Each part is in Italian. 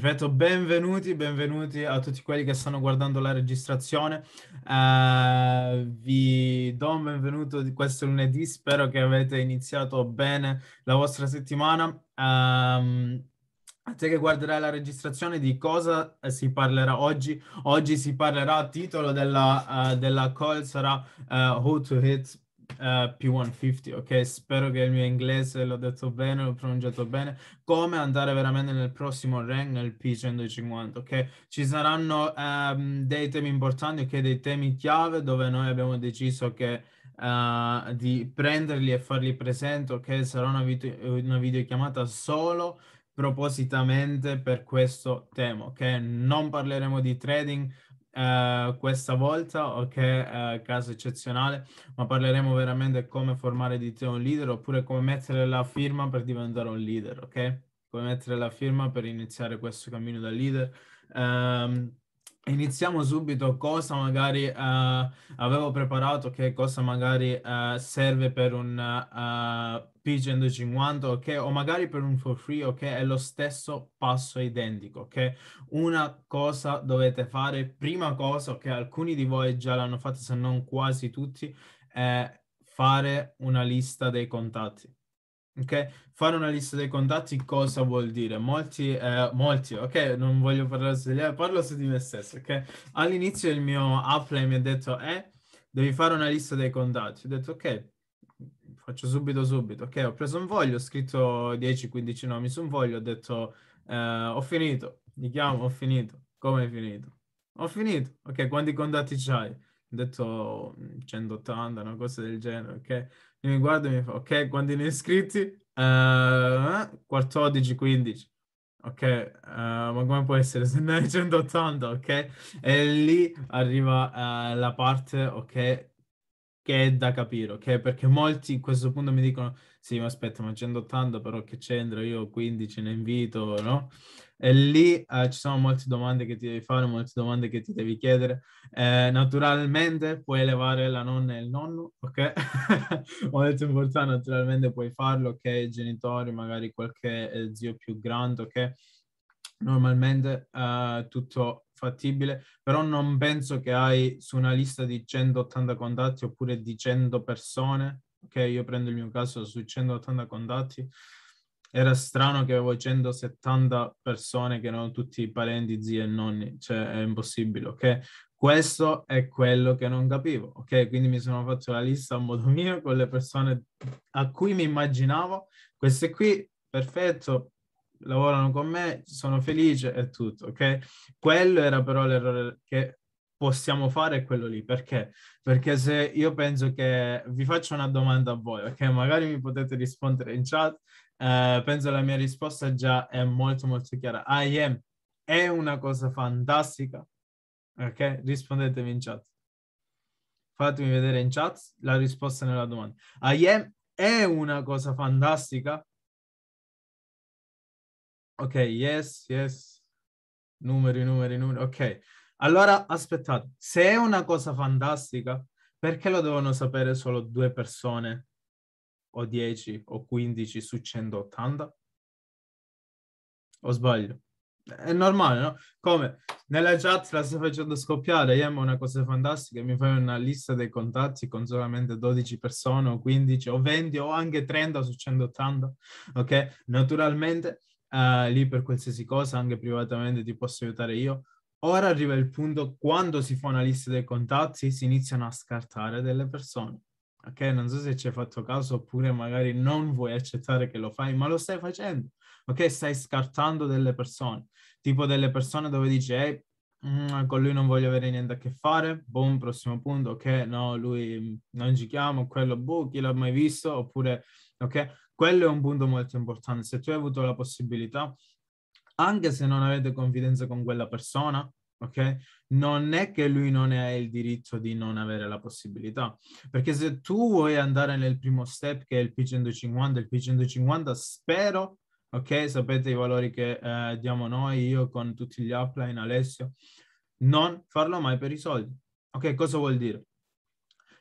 Perfetto, benvenuti, benvenuti a tutti quelli che stanno guardando la registrazione. Uh, vi do un benvenuto di questo lunedì, spero che avete iniziato bene la vostra settimana. Um, a te che guarderai la registrazione di cosa si parlerà oggi. Oggi si parlerà, il titolo della, uh, della call sarà uh, How to Hit Uh, eh, P150, ok? Spero che il mio inglese l'ho detto bene, l'ho pronunciato bene. Come andare veramente nel prossimo rank nel P150, ok? Ci saranno um, dei temi importanti, ok? Dei temi chiave dove noi abbiamo deciso che uh, di prenderli e farli presente, ok? Sarà una, video, una videochiamata solo propositamente per questo tema, ok? Non parleremo di trading eh, questa volta, ok, eh, caso eccezionale, ma parleremo veramente come formare di te un leader oppure come mettere la firma per diventare un leader, ok? Come mettere la firma per iniziare questo cammino da leader. Um, Iniziamo subito cosa magari uh, avevo preparato, che cosa magari uh, serve per un uh, P150, ok? O magari per un for free, ok? È lo stesso passo identico, ok? Una cosa dovete fare, prima cosa, ok? Alcuni di voi già l'hanno fatto, se non quasi tutti, è fare una lista dei contatti. Ok, Fare una lista dei contatti cosa vuol dire? Molti, eh, molti, ok? Non voglio parlare su di parlo su di me stesso, ok? All'inizio il mio upline mi ha detto, eh, devi fare una lista dei contatti. Ho detto, ok, Faccio subito, subito. Ok, ho preso un voglio, ho scritto 10-15 nomi su un voglio, ho detto eh, ho finito, mi chiamo, ho finito. Come hai finito? Ho finito. Ok, quanti contatti c'hai? Ho detto 180, mm, una cosa del genere, ok? Io mi guarda e mi fa, ok, quanti ne hai iscritti? Uh, 14-15. Ok, uh, ma come può essere se ne hai 180, ok? E lì arriva uh, la parte, ok, che è da capire, ok? Perché molti a questo punto mi dicono, sì, ma aspetta, ma 180 però che c'entra, io 15 ne invito, no? E lì eh, ci sono molte domande che ti devi fare, molte domande che ti devi chiedere. Eh, naturalmente puoi elevare la nonna e il nonno, ok? molto importante, naturalmente puoi farlo, ok? Genitori, magari qualche eh, zio più grande, ok? Normalmente eh, tutto fattibile, però non penso che hai su una lista di 180 contatti oppure di 100 persone, ok, io prendo il mio caso su 180 contatti, era strano che avevo 170 persone che erano tutti parenti, zii e nonni, cioè è impossibile, ok? Questo è quello che non capivo, ok? Quindi mi sono fatto la lista a modo mio con le persone a cui mi immaginavo, queste qui, perfetto, lavorano con me, sono felice e tutto, ok? Quello era però l'errore che possiamo fare quello lì. Perché? Perché se io penso che vi faccio una domanda a voi, ok? Magari mi potete rispondere in chat. Eh, penso la mia risposta già è molto molto chiara. I am è una cosa fantastica. Ok? Rispondetemi in chat. Fatemi vedere in chat la risposta nella domanda. I am è una cosa fantastica? Ok, yes, yes. Numeri, numeri, numeri. Ok. Allora, aspettate, se è una cosa fantastica, perché lo devono sapere solo due persone? O 10 o 15 su 180? O sbaglio? È normale, no? Come nella chat la sto facendo scoppiare, Iam è una cosa fantastica, mi fai una lista dei contatti con solamente 12 persone o 15 o 20 o anche 30 su 180, ok? Naturalmente uh, lì per qualsiasi cosa, anche privatamente ti posso aiutare io. Ora arriva il punto quando si fa una lista dei contatti si iniziano a scartare delle persone. Ok, non so se ci hai fatto caso oppure magari non vuoi accettare che lo fai, ma lo stai facendo. Ok, stai scartando delle persone, tipo delle persone dove dici, eh, mm, con lui non voglio avere niente a che fare, boom, prossimo punto, ok, no, lui mm, non ci chiamo, quello, boh, chi l'ha mai visto, oppure, ok, quello è un punto molto importante. Se tu hai avuto la possibilità, anche se non avete confidenza con quella persona, ok? Non è che lui non ha il diritto di non avere la possibilità, perché se tu vuoi andare nel primo step che è il P150, il P150 spero, ok? Sapete i valori che eh, diamo noi, io con tutti gli upline, Alessio, non farlo mai per i soldi. Ok, cosa vuol dire?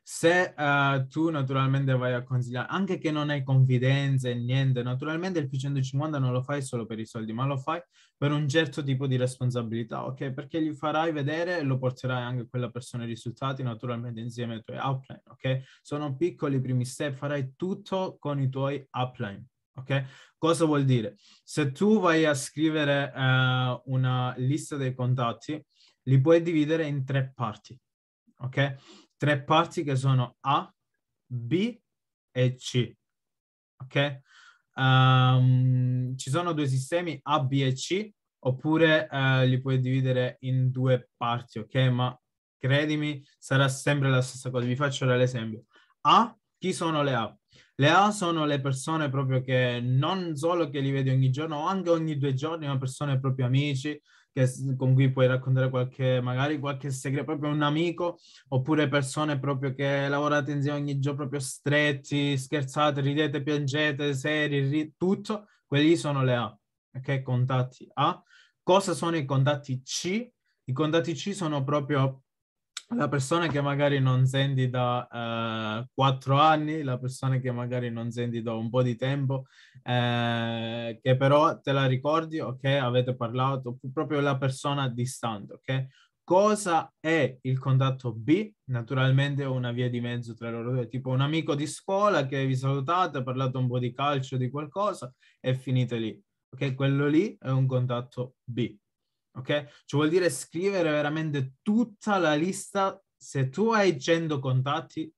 se uh, tu naturalmente vai a consigliare, anche che non hai confidenze e niente, naturalmente il P150 non lo fai solo per i soldi, ma lo fai per un certo tipo di responsabilità, ok? Perché gli farai vedere e lo porterai anche a quella persona i risultati, naturalmente insieme ai tuoi outline, ok? Sono piccoli primi step, farai tutto con i tuoi outline. Ok? Cosa vuol dire? Se tu vai a scrivere uh, una lista dei contatti, li puoi dividere in tre parti. Ok? tre parti che sono A, B e C. Ok? Um, ci sono due sistemi A, B e C, oppure uh, li puoi dividere in due parti, ok? Ma credimi, sarà sempre la stessa cosa. Vi faccio l'esempio. A, chi sono le A? Le A sono le persone proprio che non solo che li vedi ogni giorno, anche ogni due giorni, ma persone proprio amici, che, con cui puoi raccontare qualche, magari qualche segreto, proprio un amico, oppure persone proprio che lavorate insieme ogni giorno, proprio stretti, scherzate, ridete, piangete, seri, ri- tutto, quelli sono le A, ok? Contatti A. Cosa sono i contatti C? I contatti C sono proprio la persona che magari non senti da eh, quattro uh, anni, la persona che magari non senti da un po' di tempo, eh, che però te la ricordi, ok, avete parlato, proprio la persona distante, ok? Cosa è il contatto B? Naturalmente una via di mezzo tra loro due, tipo un amico di scuola che vi salutate, ha parlato un po' di calcio, di qualcosa e finite lì. Ok, quello lì è un contatto B ok? Cioè vuol dire scrivere veramente tutta la lista. Se tu hai 100 contatti,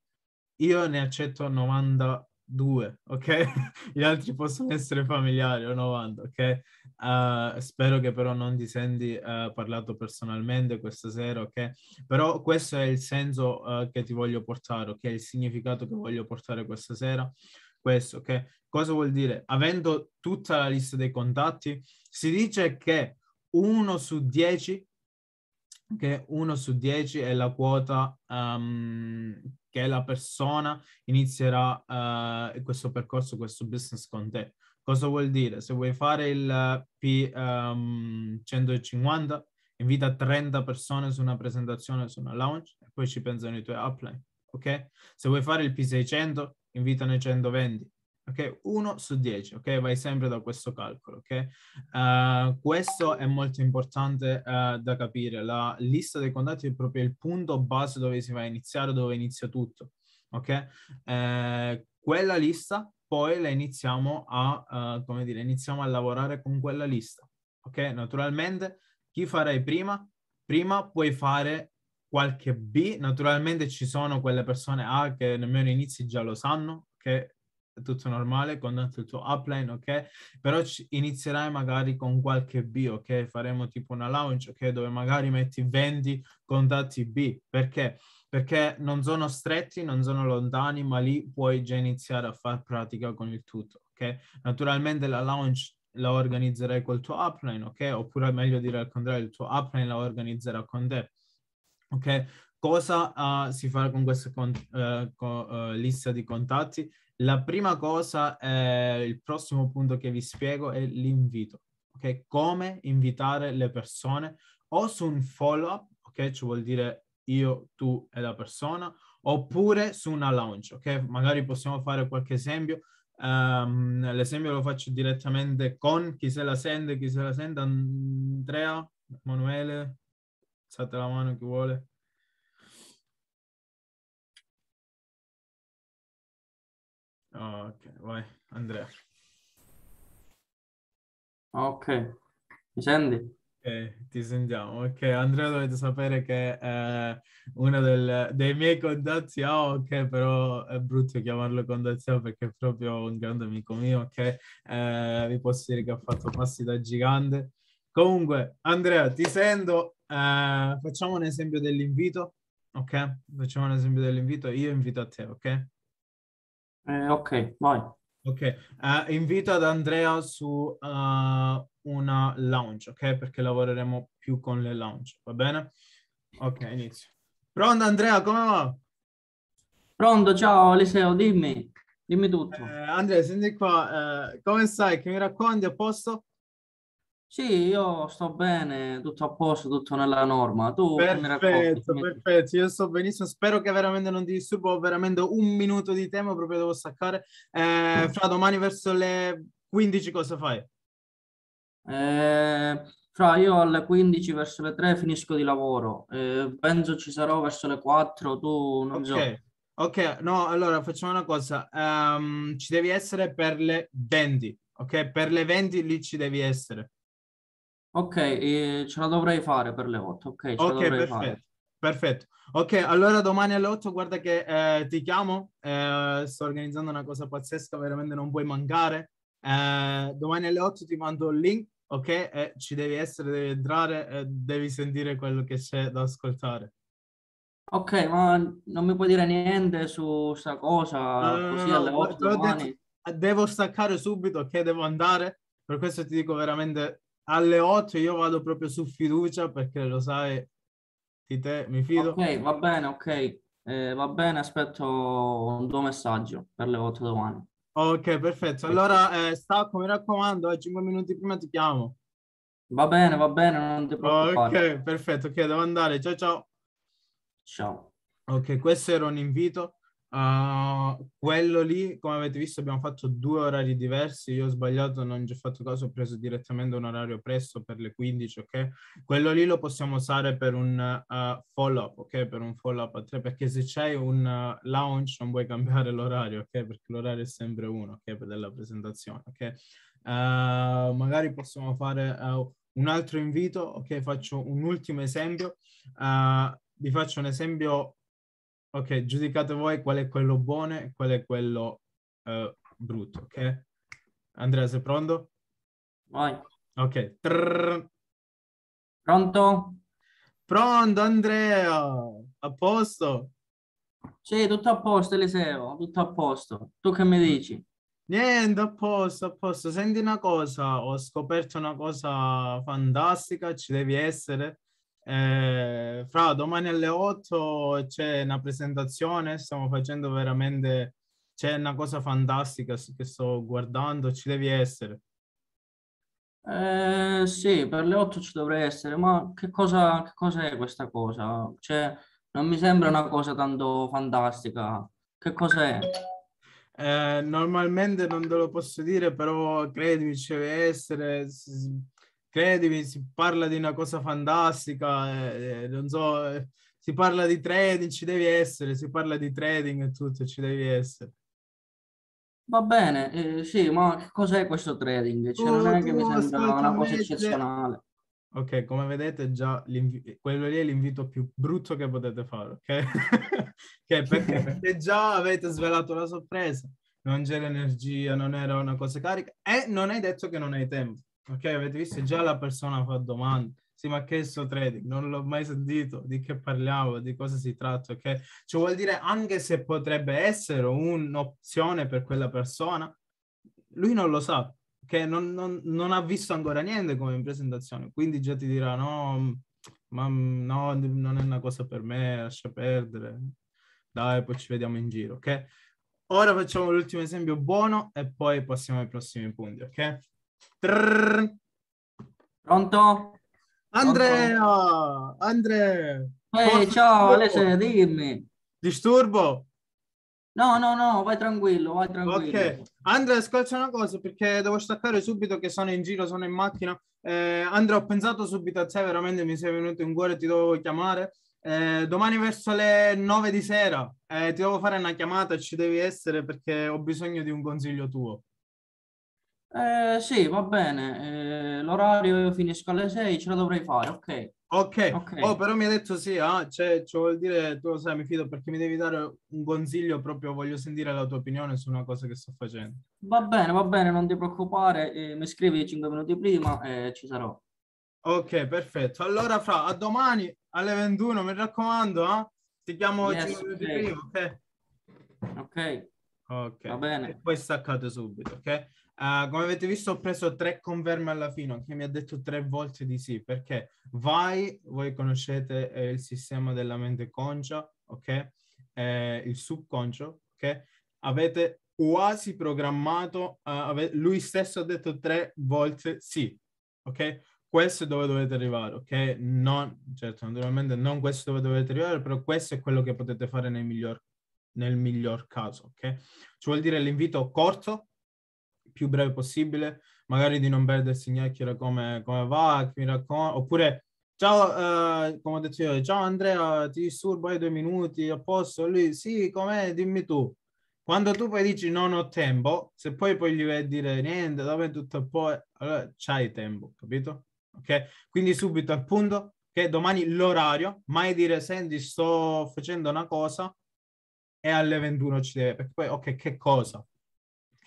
io ne accetto 92, ok? Gli altri possono essere familiari o 90, ok? Uh, spero che però non ti senti uh, parlato personalmente questa sera, ok? Però questo è il senso uh, che ti voglio portare, ok? Il significato che voglio portare questa sera. Questo, ok? Cosa vuol dire? Avendo tutta la lista dei contatti, si dice che 1 su 10, che 1 su 10 è la quota um, che la persona inizierà uh, questo percorso, questo business con te. Cosa vuol dire? Se vuoi fare il P150, um, ehm, invita 30 persone su una presentazione, su una lounge, e poi ci pensano i tuoi upline, ok? Se vuoi fare il P600, invitane 120 ok? 1 su 10, ok? Vai sempre da questo calcolo, ok? Uh, questo è molto importante uh, da capire. La lista dei contatti è proprio il punto base dove si va a iniziare, dove inizia tutto, ok? Uh, quella lista poi la iniziamo a, come dire, iniziamo a lavorare con quella lista, ok? Naturalmente chi farai prima? Prima puoi fare qualche B, naturalmente ci sono quelle persone A che nemmeno inizi già lo sanno, che tutto normale con il tuo upline, ok? Però inizierai magari con qualche B, ok? Faremo tipo una launch, ok? Dove magari metti vendi contatti B, perché? Perché non sono stretti, non sono lontani, ma lì puoi già iniziare a far pratica con il tutto, ok? Naturalmente la launch la organizzerai col tuo upline, ok? Oppure meglio dire al contrario, il tuo upline la organizzerà con te, ok? Cosa uh, si farà con questa con, uh, eh, con, uh, eh, lista di contatti? La prima cosa, è il prossimo punto che vi spiego è l'invito, ok? Come invitare le persone o su un follow-up, ok? Ci vuol dire io, tu e la persona, oppure su una lounge, ok? Magari possiamo fare qualche esempio. Um, l'esempio lo faccio direttamente con chi se la sente, chi se la sente, Andrea, Emanuele, alzate la mano chi vuole. Ok, vai, Andrea. Ok, mi senti? Okay, ti sentiamo. Ok, Andrea dovete sapere che è uno del, dei miei contatti AO, ah, ok, però è brutto chiamarlo contatti ah, perché è proprio un grande amico mio, che eh, vi posso dire che ha fatto passi da gigante. Comunque, Andrea, ti sento. Eh, facciamo un esempio dell'invito, ok? Facciamo un esempio dell'invito. Io invito a te, ok? Eh, ok, vai. Ok, uh, invito ad Andrea su uh, una lounge, ok? Perché lavoreremo più con le lounge, va bene? Ok, inizio. Pronto Andrea, come va? Pronto, ciao Eliseo, dimmi, dimmi tutto. Eh, Andrea, senti qua, eh, come stai? Che mi racconti, a posto? Sì, io sto bene, tutto a posto, tutto nella norma. Tu perfetto, racconti? perfetto, io sto benissimo. Spero che veramente non ti disturbo, ho veramente un minuto di tempo, proprio devo staccare. Eh, fra domani verso le 15 cosa fai? Eh, fra io alle 15 verso le 3 finisco di lavoro, eh, penso ci sarò verso le 4, tu non okay. so. Ok, no, allora facciamo una cosa, um, ci devi essere per le 20, ok? Per le 20 lì ci devi essere. Ok, eh, ce la dovrei fare per le 8. Ok, ce la perfetto. fare. Perfetto. Ok, allora domani alle 8 guarda che eh, ti chiamo, eh, sto organizzando una cosa pazzesca, veramente non puoi mancare. Eh, domani alle 8 ti mando il link, ok? Eh, ci devi essere, devi entrare, devi sentire quello che c'è da ascoltare. Ok, ma non mi puoi dire niente su questa cosa, No, no, così no, alle 8 domani. detto, devo staccare subito, ok? Devo andare, per questo ti dico veramente alle 8 io vado proprio su fiducia perché lo sai, di te mi fido. Ok, va bene, ok. Eh, va bene, aspetto un tuo messaggio per le 8 domani. Ok, perfetto. Allora, eh, Stacco, mi raccomando, 5 eh, minuti prima ti chiamo. Va bene, va bene, non ti preoccupare. Ok, perfetto, ok, devo andare. Ciao, ciao. Ciao. Ok, questo era un invito Uh, quello lì, come avete visto, abbiamo fatto due orari diversi. Io ho sbagliato, non ci ho fatto caso, ho preso direttamente un orario presto per le 15, ok? Quello lì lo possiamo usare per un uh, ah, follow-up, ok? Per un follow-up a tre, perché se c'è un uh, launch non puoi cambiare l'orario, ok? Perché l'orario è sempre uno, ok? Per della presentazione, ok? magari possiamo fare un altro invito, ok? Faccio un ultimo esempio. vi faccio un esempio Ok, giudicate voi qual è quello buono e qual è quello uh, brutto, ok? Andrea, sei pronto? Vai. Ok. Trrr. Pronto? Pronto, Andrea! A posto? Sì, tutto a posto, Eliseo, tutto a posto. Tu che mi dici? Niente, a posto, a posto. Senti una cosa, ho scoperto una cosa fantastica, ci devi essere. Eh, fra domani alle 8 c'è una presentazione, stiamo facendo veramente, c'è una cosa fantastica che sto guardando, ci devi essere. Eh, sì, per le 8 ci dovrei essere, ma che cosa, che cosa è questa cosa? Cioè, non mi sembra una cosa tanto fantastica. Che cosa è? Eh, normalmente non te lo posso dire, però credimi, ci deve essere credimi, si parla di una cosa fantastica, eh, eh, non so, eh, si parla di trading, ci devi essere, si parla di trading e tutto, ci devi essere. Va bene, eh, sì, ma cos'è questo trading? Cioè, non è che mi sembra una cosa eccezionale. Ok, come vedete già quello lì è l'invito più brutto che potete fare, ok? okay perché? perché già avete svelato la sorpresa, non c'era energia, non era una cosa carica e non hai detto che non hai tempo. Ok, avete visto già la persona fa domande. Sì, ma che è il suo trading? Non l'ho mai sentito. Di che parliamo? Di cosa si tratta? Ok, cioè vuol dire anche se potrebbe essere un'opzione per quella persona, lui non lo sa, che non, non, non ha visto ancora niente come presentazione. Quindi già ti dirà: no, mm, ma mm, no, non è una cosa per me, lascia perdere. Dai, poi ci vediamo in giro, ok? Ora facciamo l'ultimo esempio buono e poi passiamo ai prossimi punti, ok? Trrr. Pronto? Andrea! Andrea! Ehi, ciao, Alessandro, dimmi. Disturbo? No, no, no, vai tranquillo, vai tranquillo. Ok, Andrea, ascolta una cosa perché devo staccare subito che sono in giro, sono in macchina. Eh, Andrea, ho pensato subito a te, veramente mi sei venuto in cuore, ti dovevo chiamare. Eh, domani verso le 9 di sera eh, ti devo fare una chiamata, ci devi essere perché ho bisogno di un consiglio tuo. Eh, sì, va bene. Eh, l'orario io finisco alle 6, ce la dovrei fare, ok. Ok, okay. Oh, però mi ha detto sì, ah, cioè, cioè, vuol dire, tu lo sai, mi fido perché mi devi dare un consiglio, proprio voglio sentire la tua opinione su una cosa che sto facendo. Va bene, va bene, non ti preoccupare, eh, mi scrivi 5 minuti prima e ci sarò. Ok, perfetto. Allora, Fra, a domani alle 21, mi raccomando, eh? ti chiamo yes, 5 minuti okay. prima, ok? Ok. Ok, va bene. E poi staccate subito, ok? Uh, come avete visto, ho preso tre conferme alla fine, anche mi ha detto tre volte di sì, perché vai, voi conoscete eh, il sistema della mente concia, ok? Eh, il subconscio, ok? Avete quasi programmato, uh, ave- lui stesso ha detto tre volte sì, ok? Questo è dove dovete arrivare, ok? Non, certo, naturalmente non questo dove dovete arrivare, però questo è quello che potete fare nel miglior, nel miglior caso, ok? Ci vuol dire l'invito corto, più breve possibile, magari di non perdersi gnacchiera come, come va, mi raccomando, oppure ciao, eh, come ho detto io, ciao Andrea, ti disturbo, hai due minuti, a posto? Lui, sì, com'è? Dimmi tu. Quando tu poi dici non ho tempo, se poi poi gli vai a dire niente, dopo è tutto poi, allora c'hai tempo, capito? Ok? Quindi subito al punto, che domani l'orario, mai dire senti sto facendo una cosa, e alle 21 ci deve, perché poi ok che cosa?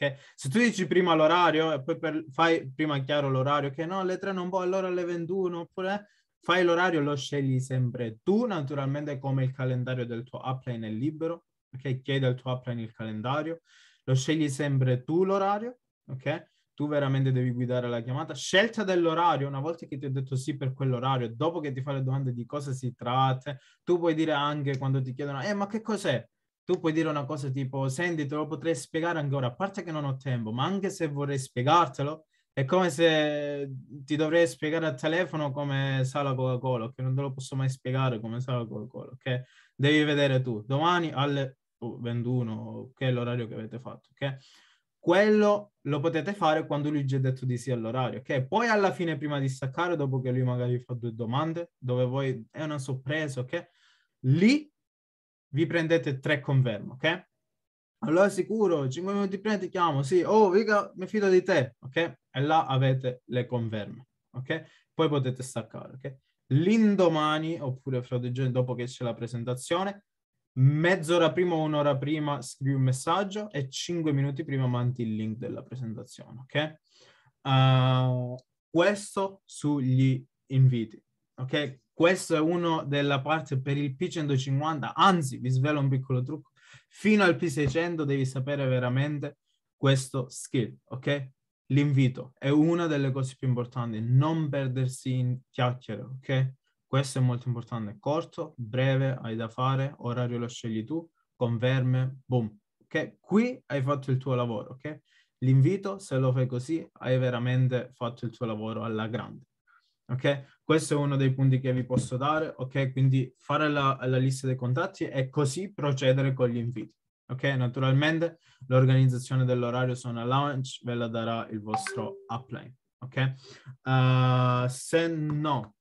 Okay? Se tu dici prima l'orario e poi per, fai prima chiaro l'orario, che no, alle 3 non può, allora alle 21, oppure fai l'orario, lo scegli sempre tu, naturalmente come il calendario del tuo upline è libero, ok? Chiedi al tuo upline il calendario, lo scegli sempre tu l'orario, ok? Tu veramente devi guidare la chiamata. Scelta dell'orario, una volta che ti ho detto sì per quell'orario, dopo che ti fai le domande di cosa si tratta, tu puoi dire anche quando ti chiedono, eh ma che cos'è? tu puoi dire una cosa tipo, senti, te lo potrei spiegare ancora, a parte che non ho tempo, ma anche se vorrei spiegartelo, è come se ti dovrei spiegare al telefono come sa la Coca-Cola, che non te lo posso mai spiegare come sa la Coca-Cola, che devi vedere tu domani alle 21, boh, che è l'orario che avete fatto, ok? Quello lo potete fare quando lui già ha detto di sì all'orario, ok? Poi alla fine, prima di staccare, dopo che lui magari fa due domande, dove voi è una sorpresa, ok? Lì vi prendete tre conferme, ok? Allora sicuro, 5 minuti prima ti chiamo, sì, oh Viga, mi fido di te, ok? E là avete le conferme, ok? Poi potete staccare, ok? L'indomani, oppure fra due giorni dopo che c'è la presentazione, mezz'ora prima o un'ora prima scrivi un messaggio e 5 minuti prima mandi il link della presentazione, ok? Uh, questo sugli inviti, ok? questo è uno della parte per il P150, anzi vi svelo un piccolo trucco, fino al P600 devi sapere veramente questo skill, ok? L'invito è una delle cose più importanti, non perdersi in chiacchiere, ok? Questo è molto importante, corto, breve, hai da fare, orario lo scegli tu, conferme, boom, ok? Qui hai fatto il tuo lavoro, ok? L'invito, se lo fai così, hai veramente fatto il tuo lavoro alla grande ok? Questo è uno dei punti che vi posso dare, ok? Quindi fare la, la lista dei contatti e così procedere con gli inviti, ok? Naturalmente l'organizzazione dell'orario sono launch, ve la darà il vostro upline, ok? Uh, se no,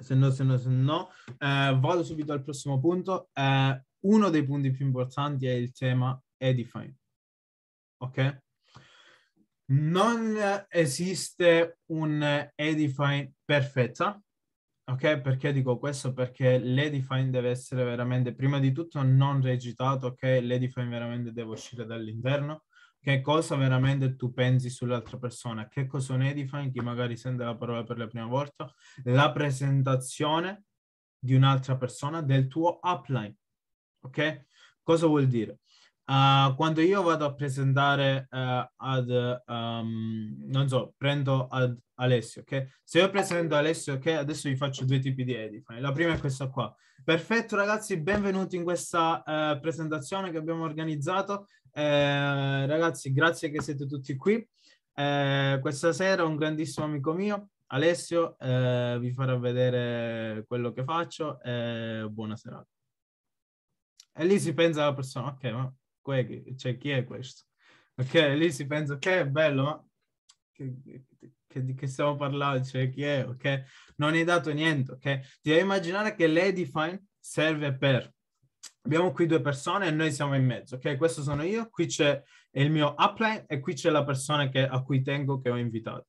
se no, se no, se no, eh, vado subito al prossimo punto. Eh, uno dei punti più importanti è il tema Edifine, ok? non esiste un edifine perfetta, ok? Perché dico questo? Perché l'edifine deve essere veramente, prima di tutto, non recitato, ok? L'edifine veramente deve uscire dall'interno. Che cosa veramente tu pensi sull'altra persona? Che cosa è un edifine? Chi magari sente la parola per la prima volta? La presentazione di un'altra persona del tuo upline, ok? Cosa vuol dire? Uh, quando io vado a presentare uh, ad, um, non so, prendo ad Alessio, ok? Se io presento Alessio, ok? Adesso vi faccio due tipi di Edify. La prima è questa qua. Perfetto ragazzi, benvenuti in questa uh, presentazione che abbiamo organizzato. Eh, ragazzi, grazie che siete tutti qui. questa sera un grandissimo amico mio, Alessio, vi farà vedere quello che faccio buona serata. E lì si pensa alla persona, ok, ma que, cioè, chi è questo? Perché lì si pensa che bello, ma che, che, di che stiamo parlando? Cioè, chi è? Ok, non hai dato niente, ok? Ti devi immaginare che l'Edifine serve per... Abbiamo qui due persone e noi siamo in mezzo, ok? Questo sono io, qui c'è il mio upline e qui c'è la persona che, a cui tengo che ho invitato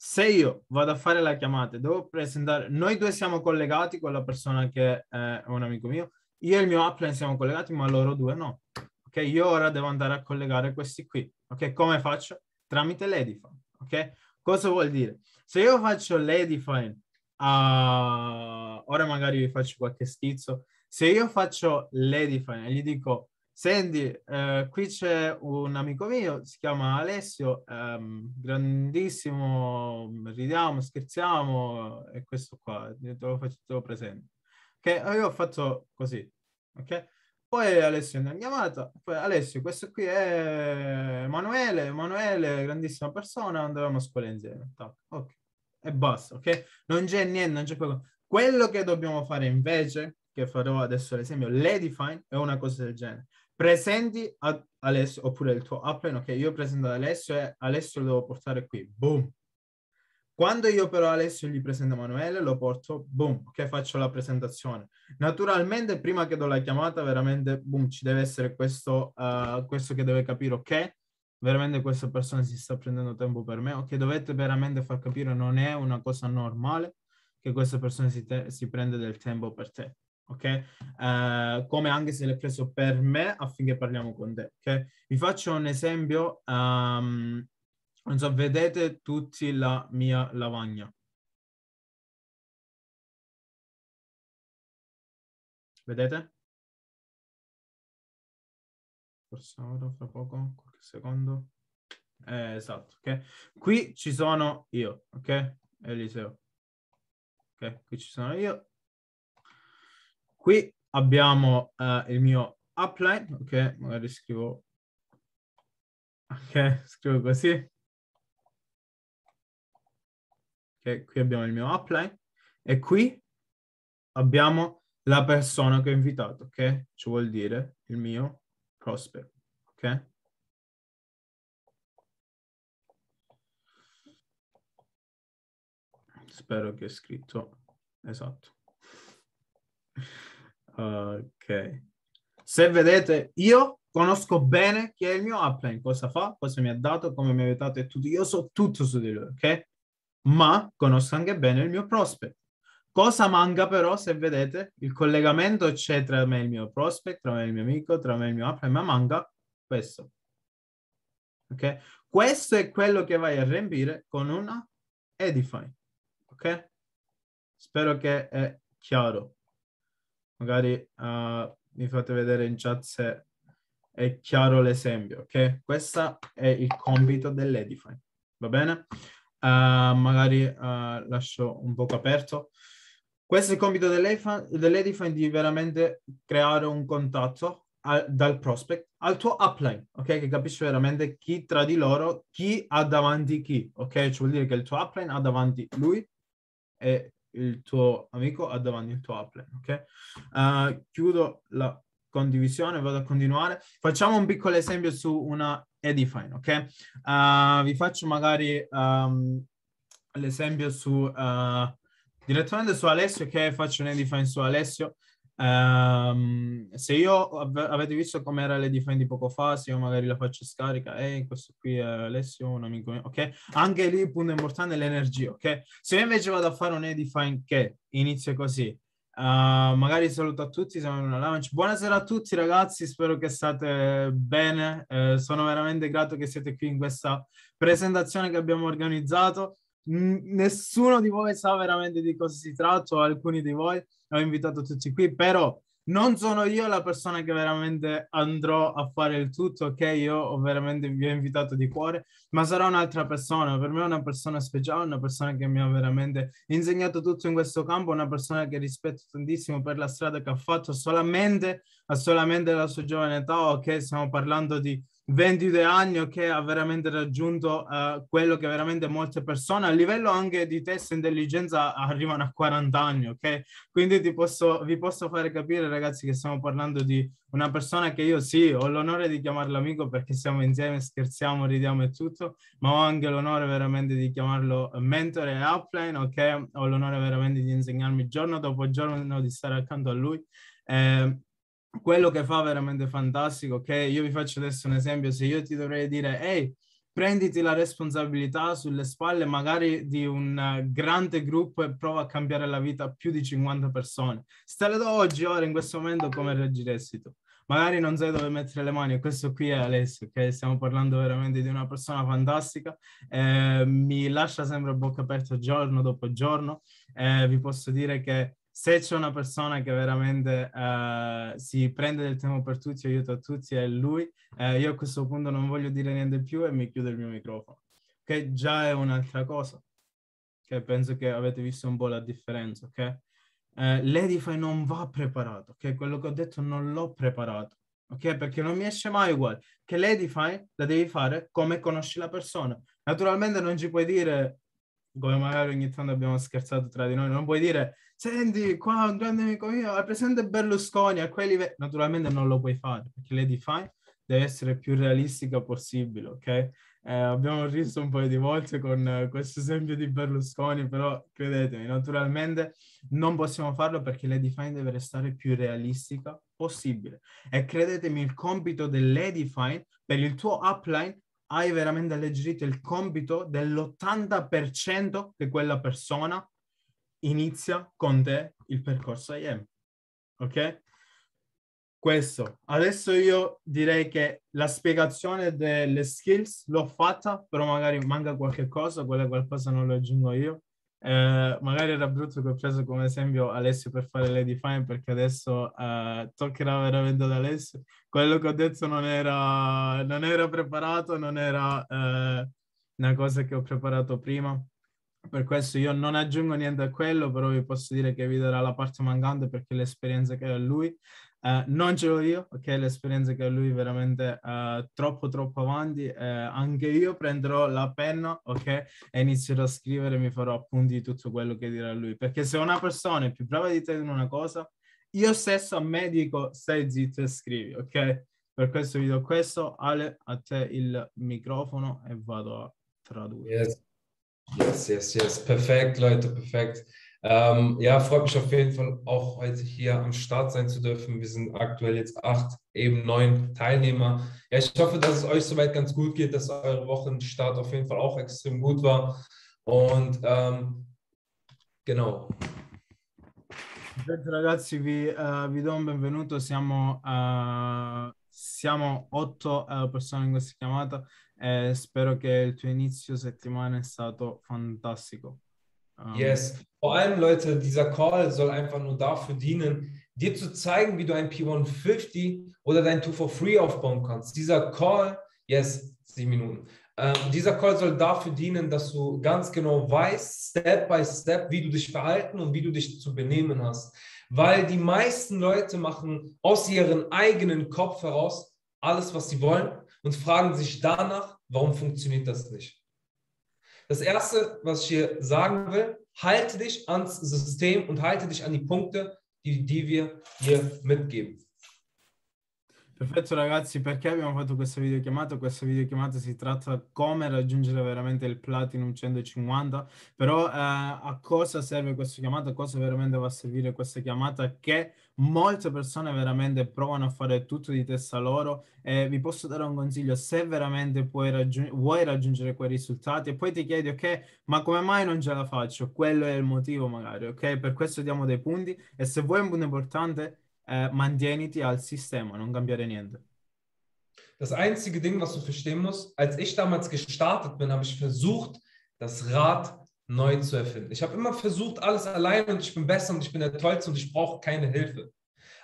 se io vado a fare la chiamata, devo presentare, noi due siamo collegati con la persona che eh, è un amico mio, io e il mio upline siamo collegati, ma loro due no ok? Io ora devo andare a collegare questi qui, ok? Come faccio? Tramite l'edifine, ok? Cosa vuol dire? Se io faccio l'edifine, a... ora magari vi faccio qualche schizzo, se io faccio l'edifine e gli dico, senti, eh, qui c'è un amico mio, si chiama Alessio, ehm, grandissimo, ridiamo, scherziamo, e questo qua, te lo, faccio, te lo presento. Ok, io ho fatto così, ok? Poi Alessio mi ha chiamato, poi Alessio, questo qui è Emanuele, Emanuele, grandissima persona, andavamo a scuola insieme. Okay. E basta, ok? Non c'è niente, non c'è quello. Quello che dobbiamo fare invece, che farò adesso l'esempio, l'edifine è una cosa del genere. Presenti ad Alessio, oppure il tuo upline, ok? Io presento ad Alessio e Alessio lo devo portare qui, boom. Quando io però Alessio gli presento Emanuele, lo porto, boom, che faccio la presentazione. Naturalmente, prima che do la chiamata, veramente, boom, ci deve essere questo, uh, questo che deve capire, ok, veramente questa persona si sta prendendo tempo per me, ok, dovete veramente far capire non è una cosa normale che questa persona si, te- si prende del tempo per te, ok? Uh, come anche se l'è preso per me affinché parliamo con te, ok? Vi faccio un esempio um, non so, vedete tutti la mia lavagna. Vedete? Forse ora, fra poco, qualche secondo. Eh, esatto, ok? Qui ci sono io, ok? Eliseo. Ok, qui ci sono io. Qui abbiamo eh, il mio upline, ok? Magari scrivo... Ok, scrivo così. e qui abbiamo il mio upline e qui abbiamo la persona che ho invitato, ok? Ci vuol dire il mio prospect, ok? Spero che è scritto esatto. Ok. Se vedete, io conosco bene chi è il mio upline, cosa fa, cosa mi ha dato, come mi ha aiutato e tutto. Io so tutto su di lui, ok? ma conosco anche bene il mio prospect. Cosa manca però, se vedete, il collegamento c'è tra me e il mio prospect, tra me e il mio amico, tra me e il mio app, ma manca questo. Ok? Questo è quello che vai a riempire con una Edify. Ok? Spero che è chiaro. Magari uh, mi fate vedere in chat se è chiaro l'esempio, ok? Questo è il compito dell'Edify, va bene? Uh, magari uh, lascio un poco aperto. Questo è il compito dell'edifant di veramente creare un contatto a, dal prospect al tuo upline, ok? Che capisci veramente chi tra di loro, chi ha davanti chi, ok? Cioè vuol dire che il tuo upline ha davanti lui e il tuo amico ha davanti il tuo upline, ok? Uh, chiudo la condivisione, vado a continuare. Facciamo un piccolo esempio su una Edifine, ok? Uh, vi faccio magari um, l'esempio su, uh, direttamente su Alessio, ok? Faccio un Edifine su Alessio. Um, se io av- avete visto com'era le di poco fa, se io magari la faccio scarica, ehi, questo qui è Alessio, un amico mio, ok? Anche lì il punto importante è l'energia, ok? Se io invece vado a fare un edifine che inizia così, Uh, magari saluto a tutti, siamo in una lounge. Buonasera a tutti ragazzi, spero che state bene. Eh, sono veramente grato che siete qui in questa presentazione che abbiamo organizzato. N- nessuno di voi sa veramente di cosa si tratta, alcuni di voi ho invitato tutti qui, però non sono io la persona che veramente andrò a fare il tutto, ok? Io ho veramente vi ho invitato di cuore, ma sarà un'altra persona. Per me è una persona speciale, una persona che mi ha veramente insegnato tutto in questo campo, una persona che rispetto tantissimo per la strada che ha fatto solamente, solamente la sua giovane età, ok? Stiamo parlando di 22 anni, che ha veramente raggiunto uh, quello che veramente molte persone a livello anche di testa e intelligenza arrivano a 40 anni, ok? Quindi posso, vi posso fare capire, ragazzi, che stiamo parlando di una persona che io sì, ho l'onore di chiamarlo amico perché siamo insieme, scherziamo, ridiamo e tutto, ma ho anche l'onore veramente di chiamarlo mentore e upline, ok? Ho l'onore veramente di insegnarmi giorno dopo giorno di stare accanto a lui. Eh, quello che fa veramente fantastico, che io vi faccio adesso un esempio, se io ti dovrei dire, ehi, prenditi la responsabilità sulle spalle magari di un eh, grande gruppo e prova a cambiare la vita a più di 50 persone. Stare do oggi, ora, in questo momento, come reagiresti tu? Magari non sai dove mettere le mani, e questo qui è Alessio, che stiamo parlando veramente di una persona fantastica, eh, mi lascia sempre a bocca aperta giorno dopo giorno, eh, vi posso dire che se c'è una persona che veramente uh, si prende del tempo per tutti, aiuta tutti, è lui. Uh, io a questo punto non voglio dire niente più e mi chiudo il mio microfono, che già è un'altra cosa, che penso che avete visto un po' la differenza, ok? Uh, eh, L'Edify non va preparato, ok? Quello che ho detto non l'ho preparato, ok? Perché non mi esce mai uguale. Che l'Edify la devi fare come conosci la persona. Naturalmente non ci puoi dire, come magari ogni tanto abbiamo scherzato tra di noi, non puoi dire senti qua un grande amico mio al presente Berlusconi a quei livelli naturalmente non lo puoi fare perché le DeFi deve essere più realistica possibile ok eh, abbiamo riso un paio di volte con eh, questo esempio di Berlusconi però credetemi naturalmente non possiamo farlo perché le DeFi deve restare più realistica possibile e credetemi il compito delle DeFi per il tuo upline hai veramente alleggerito il compito dell'80% che quella persona inizia con te il percorso IEM. Ok? Questo. Adesso io direi che la spiegazione delle skills l'ho fatta, però magari manca qualche cosa, quella qualcosa non lo aggiungo io. Eh, magari era brutto che ho preso come esempio Alessio per fare le define perché adesso eh, toccherà veramente ad Alessio. Quello che ho detto non era, non era preparato, non era eh, una cosa che ho preparato prima, per questo io non aggiungo niente a quello, però vi posso dire che vi darà la parte mancante perché l'esperienza che ha lui eh, non ce l'ho io, ok? L'esperienza che ha lui è veramente eh, troppo troppo avanti. Eh, anche io prenderò la penna, ok? E inizierò a scrivere, e mi farò appunti di tutto quello che dirà lui. Perché se una persona è più brava di te in una cosa, io stesso a me dico stai zitto e scrivi, ok? Per questo vi do questo, Ale, a te il microfono e vado a tradurre. Yes. Yes, yes, yes. Perfekt, Leute, perfekt. Ähm, ja, freut mich auf jeden Fall auch heute hier am Start sein zu dürfen. Wir sind aktuell jetzt acht, eben neun Teilnehmer. Ja, ich hoffe, dass es euch soweit ganz gut geht, dass eure Wochenstart auf jeden Fall auch extrem gut war. Und ähm, genau. Senti ragazzi, vi, uh, vi, do un benvenuto, siamo, uh, siamo otto uh, persone in questa chiamata, e spero che il tuo inizio settimana è stato fantastico. Um, ehm, yes, vor allem Leute, dieser Call soll einfach nur dafür dienen, dir zu zeigen, wie du ein P150 oder dein 2 for Free aufbauen kannst. Dieser Call, yes, sieben Minuten. Ähm, dieser Call soll dafür dienen, dass du ganz genau weißt, Step by Step, wie du dich verhalten und wie du dich zu benehmen hast. Weil die meisten Leute machen aus ihrem eigenen Kopf heraus alles, was sie wollen und fragen sich danach, warum funktioniert das nicht. Das Erste, was ich hier sagen will, halte dich ans System und halte dich an die Punkte, die, die wir hier mitgeben. Perfetto ragazzi, perché abbiamo fatto questa videochiamata? Questa videochiamata si tratta come raggiungere veramente il Platinum 150, però eh, a cosa serve questa chiamata? A cosa veramente va a servire questa chiamata? Che molte persone veramente provano a fare tutto di testa loro e vi posso dare un consiglio, se veramente puoi raggiung- vuoi raggiungere quei risultati e poi ti chiedi ok, ma come mai non ce la faccio? Quello è il motivo magari, ok? Per questo diamo dei punti e se vuoi un punto importante äh, Mundanity als System und cambiare niente. Das einzige Ding, was du verstehen musst, als ich damals gestartet bin, habe ich versucht, das Rad neu zu erfinden. Ich habe immer versucht, alles alleine und ich bin besser und ich bin der Tollste und ich brauche keine Hilfe.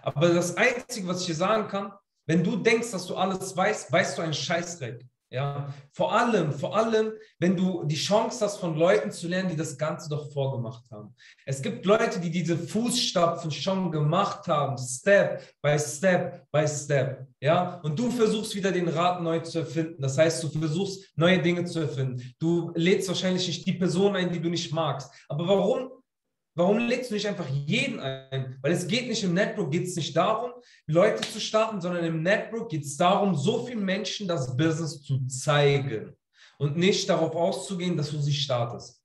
Aber das Einzige, was ich dir sagen kann, wenn du denkst, dass du alles weißt, weißt du einen Scheißdreck. Ja, vor allem, vor allem, wenn du die Chance hast, von Leuten zu lernen, die das Ganze doch vorgemacht haben. Es gibt Leute, die diese Fußstapfen schon gemacht haben, Step by Step by Step. Ja, und du versuchst wieder den Rat neu zu erfinden. Das heißt, du versuchst neue Dinge zu erfinden. Du lädst wahrscheinlich nicht die Person ein, die du nicht magst. Aber warum Warum legst du nicht einfach jeden ein? Weil es geht nicht im Network, geht es nicht darum, Leute zu starten, sondern im Network geht es darum, so vielen Menschen das Business zu zeigen und nicht darauf auszugehen, dass du sie startest.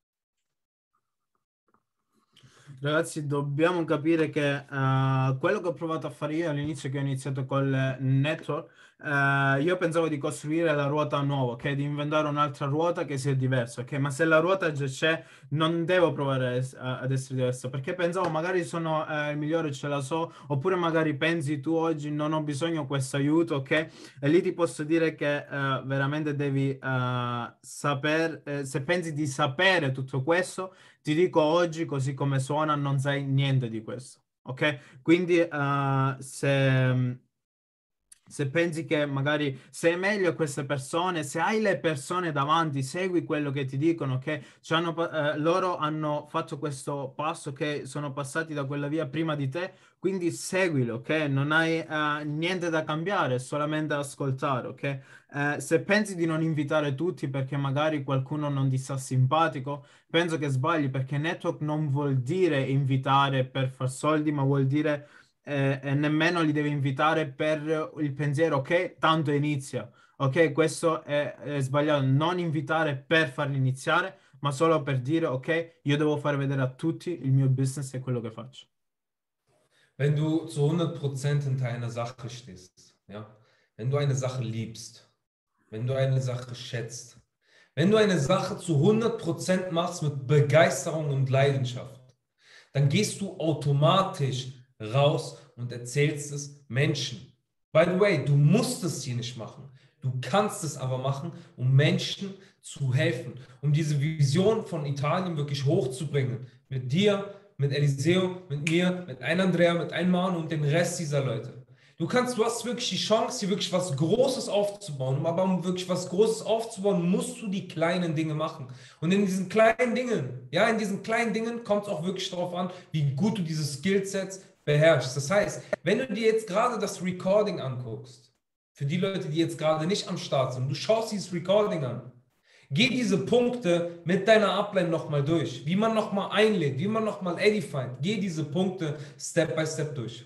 Ragazzi, dobbiamo capire che uh, quello che ho provato a fare io all'inizio, che ho iniziato col network, uh, io pensavo di costruire la ruota nuova, che okay? di inventare un'altra ruota che sia diversa, okay? ma se la ruota già c'è, non devo provare a, ad essere diversa, perché pensavo magari sono uh, il migliore, ce la so, oppure magari pensi tu oggi non ho bisogno di questo aiuto, ok? E lì ti posso dire che veramente devi sapere, se pensi di sapere tutto questo, ti dico oggi così come suona non sai niente di questo, ok? Quindi uh, se se pensi che magari sei meglio queste persone, se hai le persone davanti, segui quello che ti dicono, che hanno, eh, loro hanno fatto questo passo, che sono passati da quella via prima di te, quindi seguilo, ok? Non hai eh, niente da cambiare, solamente ascoltare, ok? Eh, se pensi di non invitare tutti perché magari qualcuno non ti sta simpatico, penso che sbagli perché network non vuol dire invitare per far soldi, ma vuol dire eh, e nemmeno li deve invitare per il pensiero che tanto inizia. Ok, questo è, è sbagliato, non invitare per farli iniziare, ma solo per dire ok, io devo far vedere a tutti il mio business e quello che faccio. Wenn du zu 100% in einer Sache stehst, ja? wenn du eine Sache liebst, wenn du eine Sache schätzt, wenn du eine Sache zu 100% machst mit Begeisterung und Leidenschaft, dann gehst du automatisch raus und erzählst es Menschen. By the way, du musst es hier nicht machen. Du kannst es aber machen, um Menschen zu helfen, um diese Vision von Italien wirklich hochzubringen. Mit dir, mit Eliseo, mit mir, mit einem Andrea, mit einem Manu und dem Rest dieser Leute. Du kannst, du hast wirklich die Chance, hier wirklich was Großes aufzubauen. Aber um wirklich was Großes aufzubauen, musst du die kleinen Dinge machen. Und in diesen kleinen Dingen, ja, in diesen kleinen Dingen kommt es auch wirklich darauf an, wie gut du diese Skillsets, beherrschst. Das heißt, wenn du dir jetzt gerade das Recording anguckst, für die Leute, die jetzt gerade nicht am Start sind, du schaust dieses Recording an, geh diese Punkte mit deiner Upline nochmal durch, wie man nochmal einlädt, wie man nochmal edified, geh diese Punkte Step by Step durch.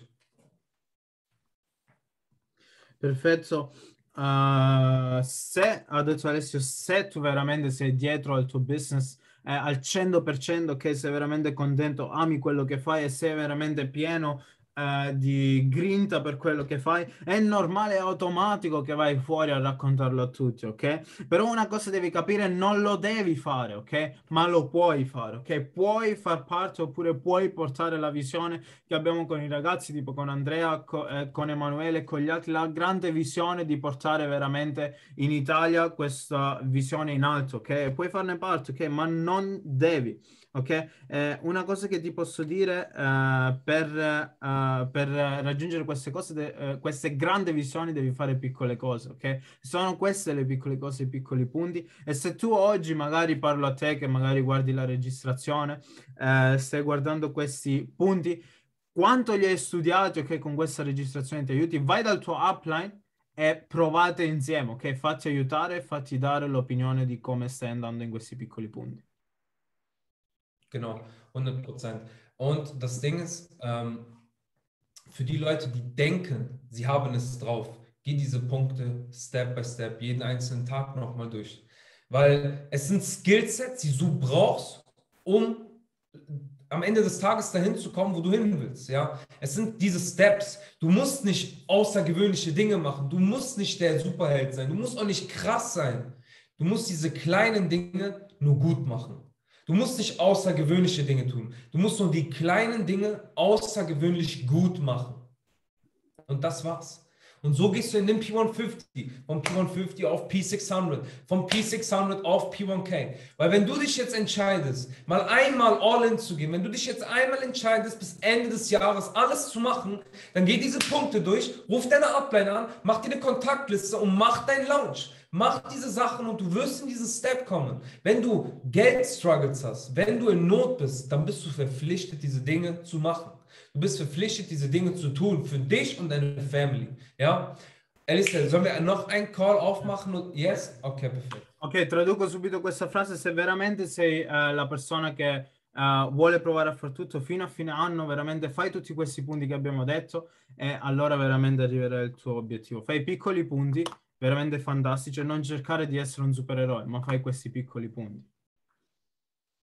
Perfetto. Uh, se adesso Alessio, se tu veramente sei dietro al tuo business eh, al 100% che sei veramente contento, ami quello che fai e sei veramente pieno eh, di grinta per quello che fai, è normale e automatico che vai fuori a raccontarlo a tutti, ok? Però una cosa devi capire, non lo devi fare, ok? Ma lo puoi fare, ok? Puoi far parte oppure puoi portare la visione che abbiamo con i ragazzi, tipo con Andrea, co- eh, con Emanuele e con gli altri, la grande visione di portare veramente in Italia questa visione in alto, ok? Puoi farne parte, ok? Ma non devi ok? Eh, una cosa che ti posso dire eh, per, eh, per, raggiungere queste cose, de- eh, queste grandi visioni devi fare piccole cose, ok? Sono queste le piccole cose, i piccoli punti e se tu oggi magari parlo a te che magari guardi la registrazione, eh, stai guardando questi punti, quanto li hai studiati, ok? Con questa registrazione ti aiuti, vai dal tuo upline e provate insieme, ok? Fatti aiutare, fatti dare l'opinione di come stai andando in questi piccoli punti. Genau, 100 Prozent. Und das Ding ist, ähm, für die Leute, die denken, sie haben es drauf, geh diese Punkte Step by Step, jeden einzelnen Tag nochmal durch. Weil es sind Skillsets, die du brauchst, um am Ende des Tages dahin zu kommen, wo du hin willst. Ja? Es sind diese Steps. Du musst nicht außergewöhnliche Dinge machen. Du musst nicht der Superheld sein. Du musst auch nicht krass sein. Du musst diese kleinen Dinge nur gut machen. Du musst nicht außergewöhnliche Dinge tun. Du musst nur die kleinen Dinge außergewöhnlich gut machen. Und das war's. Und so gehst du in den P150, vom P150 auf P600, vom P600 auf P1K. Weil wenn du dich jetzt entscheidest, mal einmal all in zu gehen, wenn du dich jetzt einmal entscheidest, bis Ende des Jahres alles zu machen, dann geh diese Punkte durch, ruf deine Upline an, mach dir eine Kontaktliste und mach deinen Launch. Mach diese Sachen und du wirst in diesen Step kommen. Wenn du Geldstruggles hast, wenn du in Not bist, dann bist du verpflichtet, diese Dinge zu machen. Du bist verpflichtet, diese Dinge zu tun für dich und deine Family. Ja? Alice, sollen wir noch einen Call aufmachen? Und yes? Okay, perfekt. Ok, traduco subito questa frase. Se veramente sei uh, la persona che uh, vuole provare a far tutto fino a fine anno, veramente fai tutti questi punti che abbiamo detto e allora veramente arriverai al tuo obiettivo. Fai piccoli punti veramente fantastici e non cercare di essere un supereroe, ma fai questi piccoli punti.